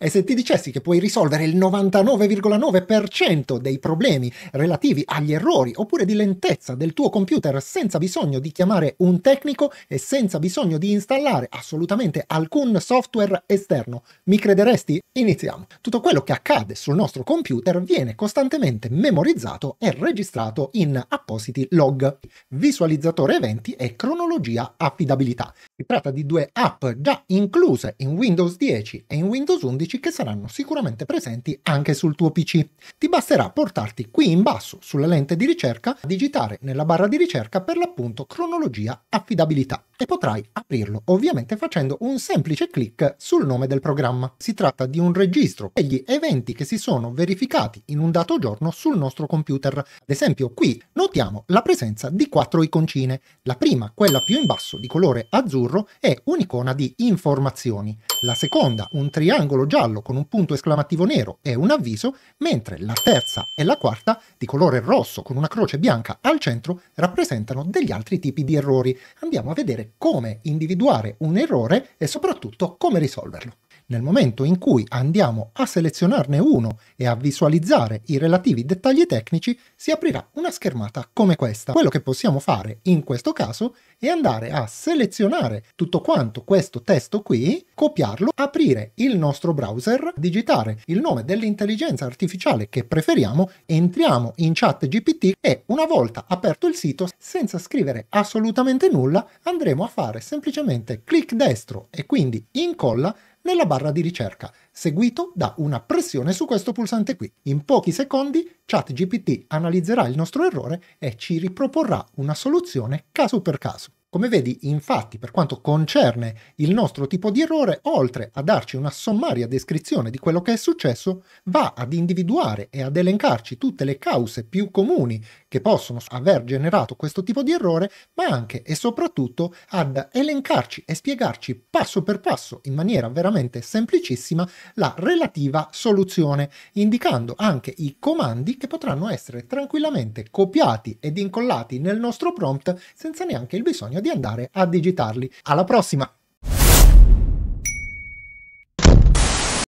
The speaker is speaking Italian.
E se ti dicessi che puoi risolvere il 99,9% dei problemi relativi agli errori oppure di lentezza del tuo computer senza bisogno di chiamare un tecnico e senza bisogno di installare assolutamente alcun software esterno, mi crederesti? Iniziamo. Tutto quello che accade sul nostro computer viene costantemente memorizzato e registrato in appositi log, visualizzatore eventi e cronologia affidabilità. Si tratta di due app già incluse in Windows 10 e in Windows 11 codici che saranno sicuramente presenti anche sul tuo PC. Ti basterà portarti qui in basso sulla lente di ricerca, digitare nella barra di ricerca per l'appunto cronologia affidabilità e potrai aprirlo ovviamente facendo un semplice clic sul nome del programma. Si tratta di un registro degli eventi che si sono verificati in un dato giorno sul nostro computer. Ad esempio qui notiamo la presenza di quattro iconcine. La prima, quella più in basso di colore azzurro, è un'icona di informazioni. La seconda, un triangolo giallo giallo con un punto esclamativo nero e un avviso, mentre la terza e la quarta, di colore rosso con una croce bianca al centro, rappresentano degli altri tipi di errori. Andiamo a vedere come individuare un errore e soprattutto come risolverlo. Nel momento in cui andiamo a selezionarne uno e a visualizzare i relativi dettagli tecnici, si aprirà una schermata come questa. Quello che possiamo fare in questo caso è andare a selezionare tutto quanto questo testo qui, copiarlo, aprire il nostro browser, digitare il nome dell'intelligenza artificiale che preferiamo, entriamo in chat GPT e una volta aperto il sito, senza scrivere assolutamente nulla, andremo a fare semplicemente clic destro e quindi incolla nella barra di ricerca, seguito da una pressione su questo pulsante qui. In pochi secondi ChatGPT analizzerà il nostro errore e ci riproporrà una soluzione caso per caso. Come vedi, infatti, per quanto concerne il nostro tipo di errore, oltre a darci una sommaria descrizione di quello che è successo, va ad individuare e ad elencarci tutte le cause più comuni che possono aver generato questo tipo di errore, ma anche e soprattutto ad elencarci e spiegarci passo per passo, in maniera veramente semplicissima, la relativa soluzione, indicando anche i comandi che potranno essere tranquillamente copiati ed incollati nel nostro prompt senza neanche il bisogno bisogno di andare a digitarli. Alla prossima!